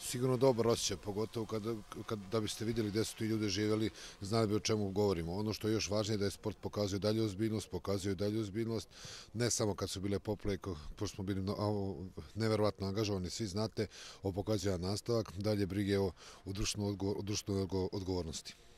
sigurno dobar osjećaj, pogotovo da biste vidjeli gde su ti ljude živjeli, znali bi o čemu govorimo. Ono što je još važnije je da je sport pokazio dalje ozbiljnost, pokazuje dalje ozbiljnost, ne samo kad su bile poplaje, pošto smo bili nevjerovatno angažovani, svi znate, o pokazio je nastavak, dalje brige o društvenoj odgovornosti.